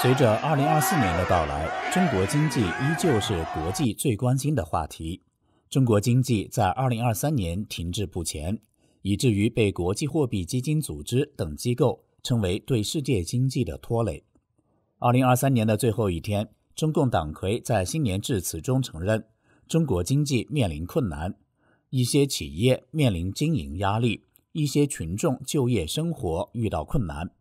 随着2024年的到来，中国经济依旧是国际最关心的话题。中国经济在2023年停滞不前，以至于被国际货币基金组织等机构称为对世界经济的拖累。2023年的最后一天，中共党魁在新年致辞中承认，中国经济面临困难，一些企业面临经营压力，一些群众就业生活遇到困难。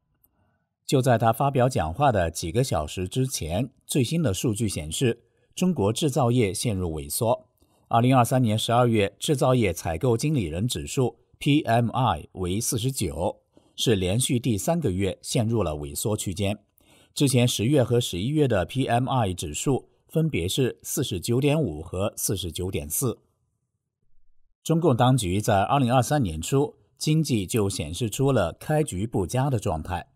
就在他发表讲话的几个小时之前，最新的数据显示，中国制造业陷入萎缩。二零二三年十二月，制造业采购经理人指数 （PMI） 为四十九，是连续第三个月陷入了萎缩区间。之前十月和十一月的 PMI 指数分别是四十九点五和四十九点四。中共当局在二零二三年初，经济就显示出了开局不佳的状态。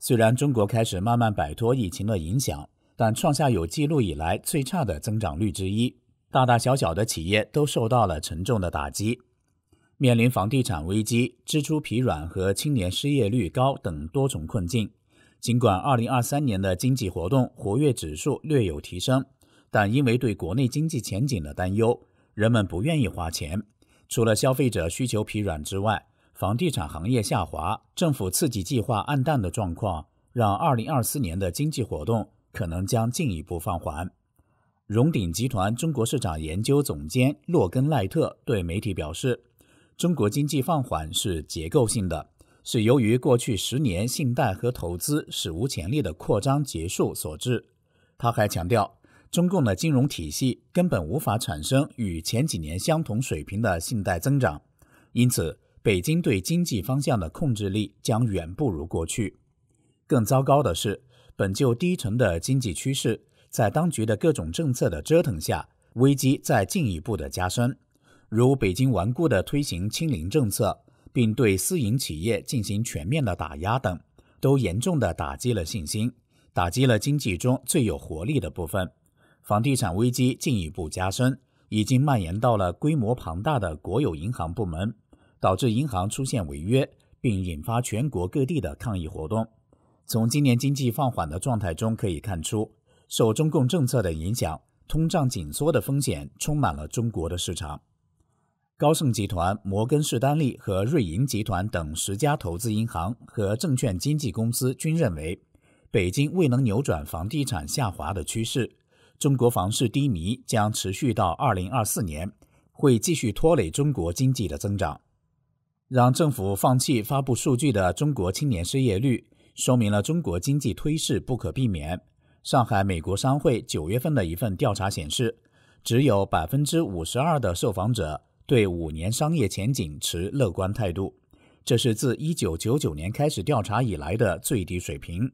虽然中国开始慢慢摆脱疫情的影响，但创下有记录以来最差的增长率之一。大大小小的企业都受到了沉重的打击，面临房地产危机、支出疲软和青年失业率高等多重困境。尽管2023年的经济活动活跃指数略有提升，但因为对国内经济前景的担忧，人们不愿意花钱。除了消费者需求疲软之外，房地产行业下滑、政府刺激计划暗淡的状况，让二零二四年的经济活动可能将进一步放缓。荣鼎集团中国市场研究总监洛根·赖特对媒体表示：“中国经济放缓是结构性的，是由于过去十年信贷和投资史无前例的扩张结束所致。”他还强调，中共的金融体系根本无法产生与前几年相同水平的信贷增长，因此。北京对经济方向的控制力将远不如过去。更糟糕的是，本就低沉的经济趋势，在当局的各种政策的折腾下，危机在进一步的加深。如北京顽固的推行“清零”政策，并对私营企业进行全面的打压等，都严重的打击了信心，打击了经济中最有活力的部分。房地产危机进一步加深，已经蔓延到了规模庞大的国有银行部门。导致银行出现违约，并引发全国各地的抗议活动。从今年经济放缓的状态中可以看出，受中共政策的影响，通胀紧缩的风险充满了中国的市场。高盛集团、摩根士丹利和瑞银集团等十家投资银行和证券经纪公司均认为，北京未能扭转房地产下滑的趋势，中国房市低迷将持续到二零二四年，会继续拖累中国经济的增长。让政府放弃发布数据的中国青年失业率，说明了中国经济颓势不可避免。上海美国商会九月份的一份调查显示，只有百分之五十二的受访者对五年商业前景持乐观态度，这是自一九九九年开始调查以来的最低水平。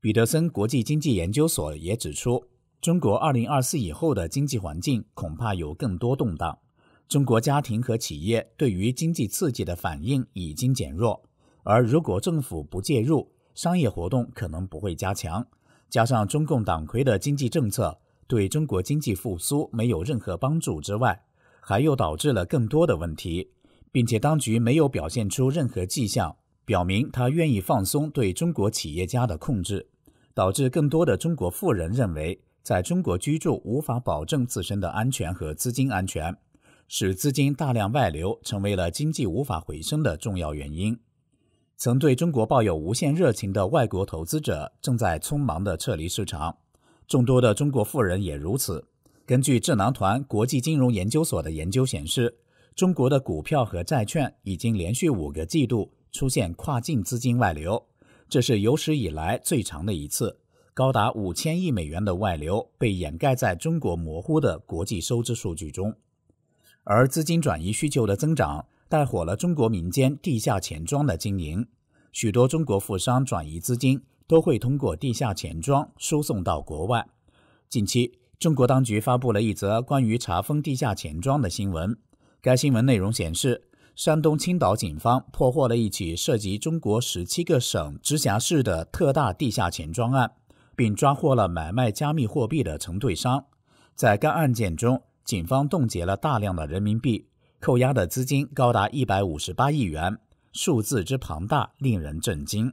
彼得森国际经济研究所也指出，中国二零二四以后的经济环境恐怕有更多动荡。中国家庭和企业对于经济刺激的反应已经减弱，而如果政府不介入，商业活动可能不会加强。加上中共党魁的经济政策对中国经济复苏没有任何帮助之外，还又导致了更多的问题，并且当局没有表现出任何迹象表明他愿意放松对中国企业家的控制，导致更多的中国富人认为在中国居住无法保证自身的安全和资金安全。使资金大量外流成为了经济无法回升的重要原因。曾对中国抱有无限热情的外国投资者正在匆忙地撤离市场，众多的中国富人也如此。根据智囊团国际金融研究所的研究显示，中国的股票和债券已经连续五个季度出现跨境资金外流，这是有史以来最长的一次，高达五千亿美元的外流被掩盖在中国模糊的国际收支数据中。而资金转移需求的增长，带火了中国民间地下钱庄的经营。许多中国富商转移资金，都会通过地下钱庄输送到国外。近期，中国当局发布了一则关于查封地下钱庄的新闻。该新闻内容显示，山东青岛警方破获了一起涉及中国十七个省直辖市的特大地下钱庄案，并抓获了买卖加密货币的承兑商。在该案件中，警方冻结了大量的人民币，扣押的资金高达一百五十八亿元，数字之庞大令人震惊。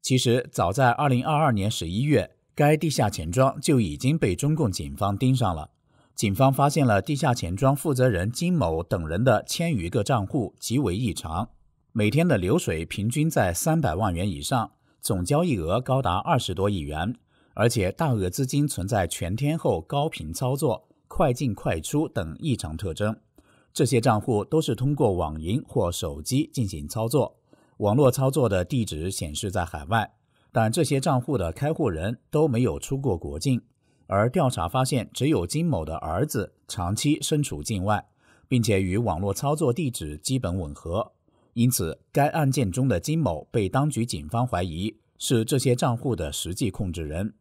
其实，早在二零二二年十一月，该地下钱庄就已经被中共警方盯上了。警方发现了地下钱庄负责人金某等人的千余个账户极为异常，每天的流水平均在三百万元以上，总交易额高达二十多亿元，而且大额资金存在全天候高频操作。快进快出等异常特征，这些账户都是通过网银或手机进行操作，网络操作的地址显示在海外，但这些账户的开户人都没有出过国境。而调查发现，只有金某的儿子长期身处境外，并且与网络操作地址基本吻合，因此，该案件中的金某被当局警方怀疑是这些账户的实际控制人。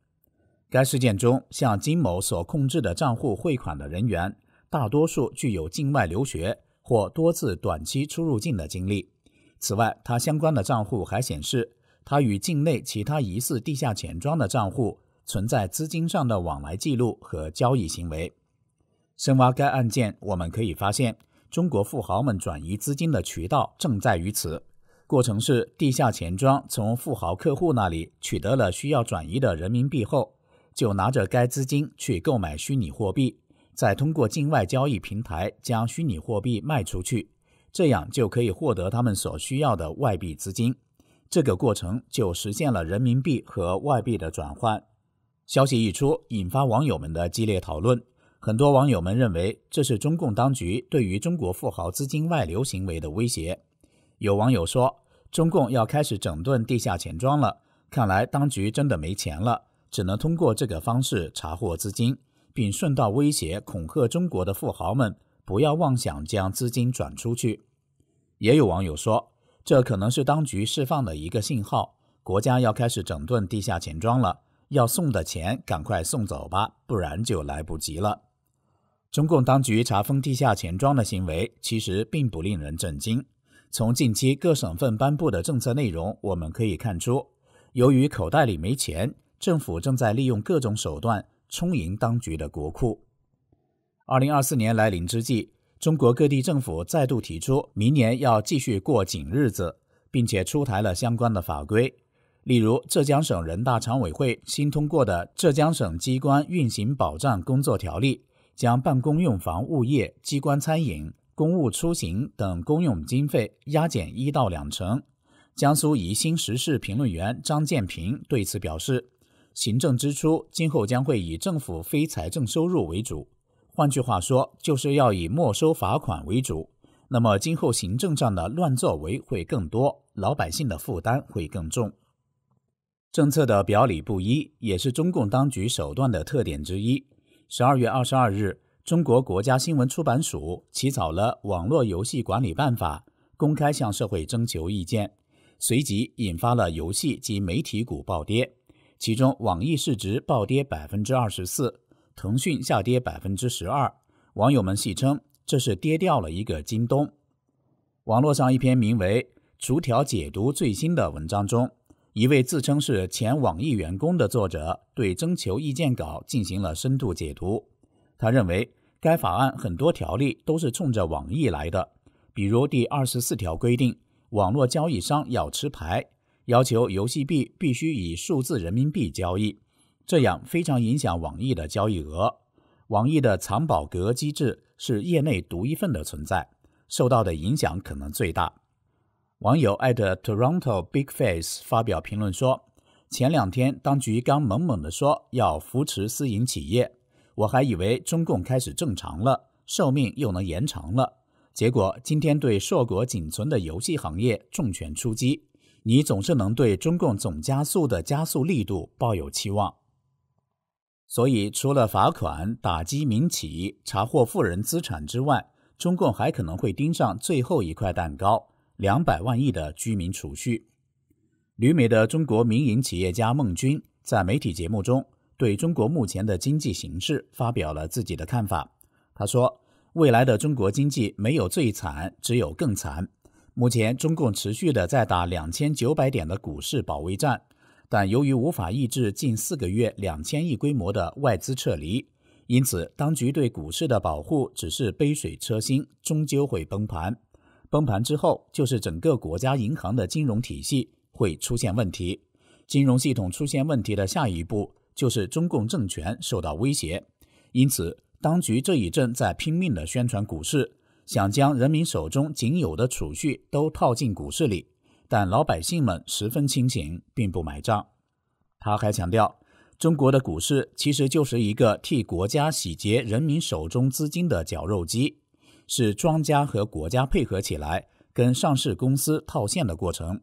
该事件中，向金某所控制的账户汇款的人员，大多数具有境外留学或多次短期出入境的经历。此外，他相关的账户还显示，他与境内其他疑似地下钱庄的账户存在资金上的往来记录和交易行为。深挖该案件，我们可以发现，中国富豪们转移资金的渠道正在于此。过程是地下钱庄从富豪客户那里取得了需要转移的人民币后。就拿着该资金去购买虚拟货币，再通过境外交易平台将虚拟货币卖出去，这样就可以获得他们所需要的外币资金。这个过程就实现了人民币和外币的转换。消息一出，引发网友们的激烈讨论。很多网友们认为这是中共当局对于中国富豪资金外流行为的威胁。有网友说：“中共要开始整顿地下钱庄了，看来当局真的没钱了。”只能通过这个方式查获资金，并顺道威胁恐吓中国的富豪们，不要妄想将资金转出去。也有网友说，这可能是当局释放的一个信号：国家要开始整顿地下钱庄了，要送的钱赶快送走吧，不然就来不及了。中共当局查封地下钱庄的行为其实并不令人震惊。从近期各省份颁布的政策内容，我们可以看出，由于口袋里没钱。政府正在利用各种手段充盈当局的国库。二零二四年来临之际，中国各地政府再度提出明年要继续过紧日子，并且出台了相关的法规，例如浙江省人大常委会新通过的《浙江省机关运行保障工作条例》，将办公用房、物业、机关餐饮、公务出行等公用经费压减一到两成。江苏宜兴时事评论员张建平对此表示。行政支出今后将会以政府非财政收入为主，换句话说，就是要以没收罚款为主。那么今后行政上的乱作为会更多，老百姓的负担会更重。政策的表里不一也是中共当局手段的特点之一。十二月二十二日，中国国家新闻出版署起草了《网络游戏管理办法》，公开向社会征求意见，随即引发了游戏及媒体股暴跌。其中，网易市值暴跌百分之二十四，腾讯下跌百分之十二。网友们戏称这是跌掉了一个京东。网络上一篇名为《逐条解读最新的》文章中，一位自称是前网易员工的作者对征求意见稿进行了深度解读。他认为，该法案很多条例都是冲着网易来的，比如第二十四条规定网络交易商要持牌。要求游戏币必须以数字人民币交易，这样非常影响网易的交易额。网易的藏宝阁机制是业内独一份的存在，受到的影响可能最大。网友 @Toronto Bigface 发表评论说：“前两天当局刚猛猛的说要扶持私营企业，我还以为中共开始正常了，寿命又能延长了。结果今天对硕果仅存的游戏行业重拳出击。”你总是能对中共总加速的加速力度抱有期望，所以除了罚款、打击民企、查获富人资产之外，中共还可能会盯上最后一块蛋糕——两百万亿的居民储蓄。旅美的中国民营企业家孟军在媒体节目中对中国目前的经济形势发表了自己的看法。他说：“未来的中国经济没有最惨，只有更惨。”目前，中共持续的在打两千九百点的股市保卫战，但由于无法抑制近四个月两千亿规模的外资撤离，因此当局对股市的保护只是杯水车薪，终究会崩盘。崩盘之后，就是整个国家银行的金融体系会出现问题。金融系统出现问题的下一步，就是中共政权受到威胁。因此，当局这一阵在拼命的宣传股市。想将人民手中仅有的储蓄都套进股市里，但老百姓们十分清醒，并不买账。他还强调，中国的股市其实就是一个替国家洗劫人民手中资金的绞肉机，是庄家和国家配合起来跟上市公司套现的过程。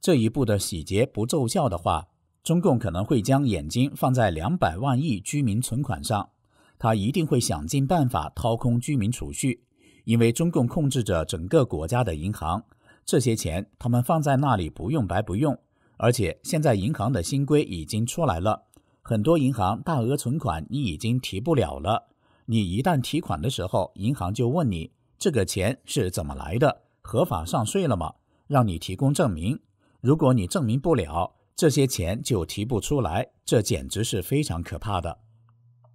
这一步的洗劫不奏效的话，中共可能会将眼睛放在两百万亿居民存款上，他一定会想尽办法掏空居民储蓄。因为中共控制着整个国家的银行，这些钱他们放在那里不用白不用。而且现在银行的新规已经出来了，很多银行大额存款你已经提不了了。你一旦提款的时候，银行就问你这个钱是怎么来的，合法上税了吗？让你提供证明。如果你证明不了，这些钱就提不出来，这简直是非常可怕的。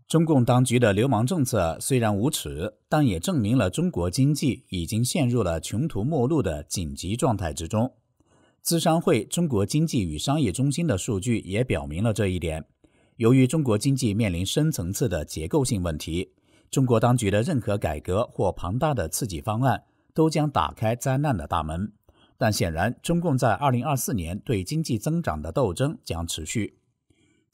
中共当局的流氓政策虽然无耻，但也证明了中国经济已经陷入了穷途末路的紧急状态之中。资商会中国经济与商业中心的数据也表明了这一点。由于中国经济面临深层次的结构性问题，中国当局的任何改革或庞大的刺激方案都将打开灾难的大门。但显然，中共在二零二四年对经济增长的斗争将持续。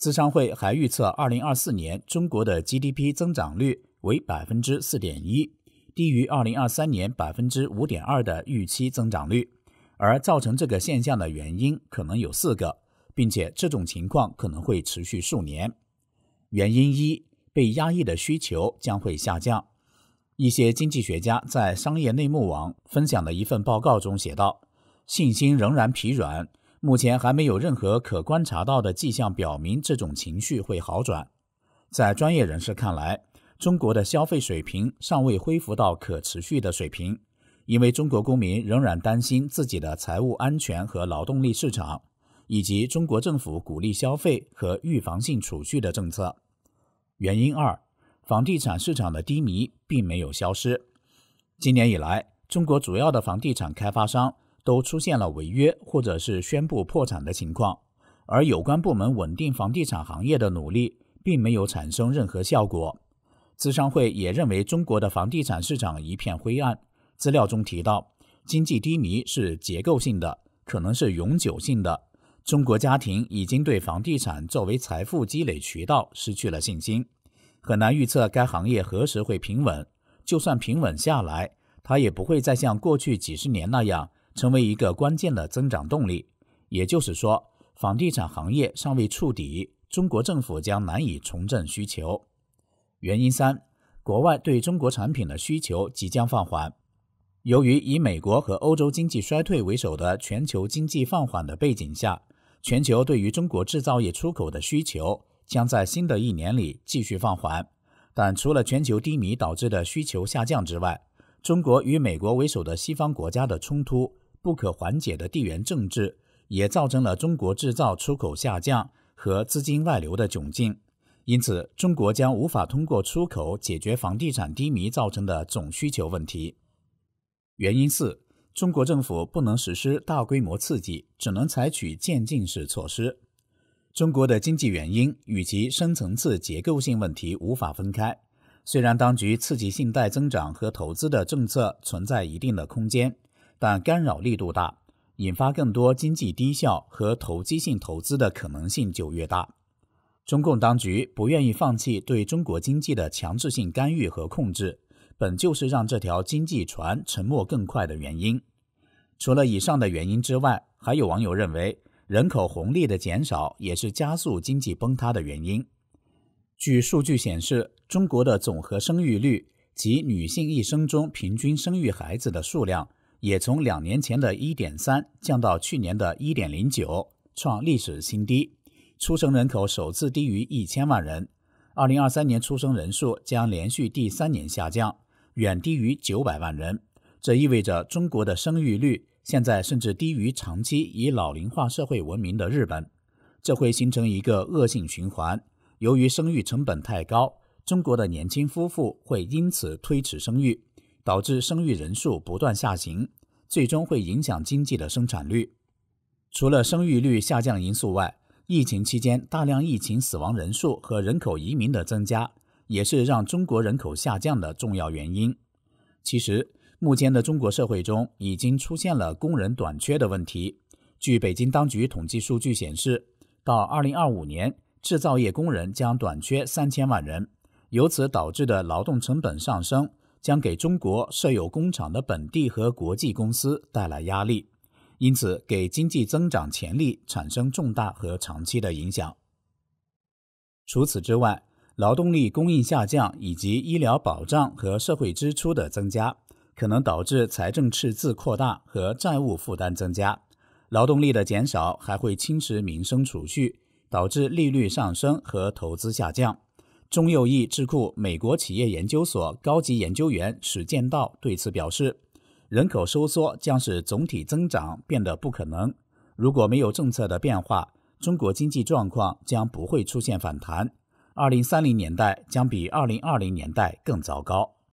资商会还预测，二零二四年中国的 GDP 增长率为百分之四点一，低于二零二三年百分之五点二的预期增长率。而造成这个现象的原因可能有四个，并且这种情况可能会持续数年。原因一：被压抑的需求将会下降。一些经济学家在商业内幕网分享的一份报告中写道：“信心仍然疲软。”目前还没有任何可观察到的迹象表明这种情绪会好转。在专业人士看来，中国的消费水平尚未恢复到可持续的水平，因为中国公民仍然担心自己的财务安全和劳动力市场，以及中国政府鼓励消费和预防性储蓄的政策。原因二，房地产市场的低迷并没有消失。今年以来，中国主要的房地产开发商。都出现了违约或者是宣布破产的情况，而有关部门稳定房地产行业的努力并没有产生任何效果。资商会也认为中国的房地产市场一片灰暗。资料中提到，经济低迷是结构性的，可能是永久性的。中国家庭已经对房地产作为财富积累渠道失去了信心，很难预测该行业何时会平稳。就算平稳下来，它也不会再像过去几十年那样。成为一个关键的增长动力，也就是说，房地产行业尚未触底，中国政府将难以重振需求。原因三，国外对中国产品的需求即将放缓。由于以美国和欧洲经济衰退为首的全球经济放缓的背景下，全球对于中国制造业出口的需求将在新的一年里继续放缓。但除了全球低迷导致的需求下降之外，中国与美国为首的西方国家的冲突。不可缓解的地缘政治也造成了中国制造出口下降和资金外流的窘境，因此中国将无法通过出口解决房地产低迷造成的总需求问题。原因四：中国政府不能实施大规模刺激，只能采取渐进式措施。中国的经济原因与其深层次结构性问题无法分开。虽然当局刺激信贷增长和投资的政策存在一定的空间。但干扰力度大，引发更多经济低效和投机性投资的可能性就越大。中共当局不愿意放弃对中国经济的强制性干预和控制，本就是让这条经济船沉没更快的原因。除了以上的原因之外，还有网友认为，人口红利的减少也是加速经济崩塌的原因。据数据显示，中国的总和生育率及女性一生中平均生育孩子的数量。也从两年前的1.3降到去年的1.09，创历史新低。出生人口首次低于一千万人。2023年出生人数将连续第三年下降，远低于九百万人。这意味着中国的生育率现在甚至低于长期以老龄化社会闻名的日本。这会形成一个恶性循环。由于生育成本太高，中国的年轻夫妇会因此推迟生育。导致生育人数不断下行，最终会影响经济的生产率。除了生育率下降因素外，疫情期间大量疫情死亡人数和人口移民的增加，也是让中国人口下降的重要原因。其实，目前的中国社会中已经出现了工人短缺的问题。据北京当局统计数据显示，到2025年，制造业工人将短缺三千万人，由此导致的劳动成本上升。将给中国设有工厂的本地和国际公司带来压力，因此给经济增长潜力产生重大和长期的影响。除此之外，劳动力供应下降以及医疗保障和社会支出的增加，可能导致财政赤字扩大和债务负担增加。劳动力的减少还会侵蚀民生储蓄，导致利率上升和投资下降。中右翼智库美国企业研究所高级研究员史建道对此表示：“人口收缩将使总体增长变得不可能。如果没有政策的变化，中国经济状况将不会出现反弹。2030年代将比2020年代更糟糕。”